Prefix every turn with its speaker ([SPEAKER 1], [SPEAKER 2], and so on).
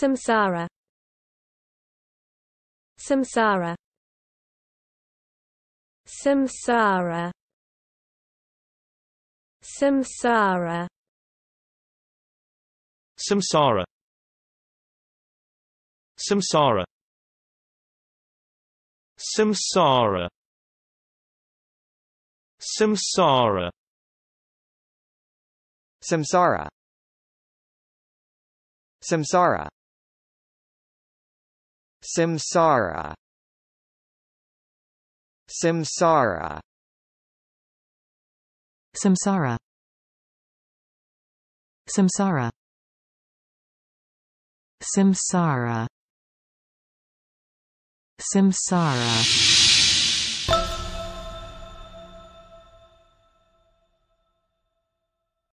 [SPEAKER 1] Samsara Samsara Samsara Samsara Samsara Samsara Samsara Samsara Samsara Samsara Samsara Samsara Samsara Samsara Samsara
[SPEAKER 2] Samsara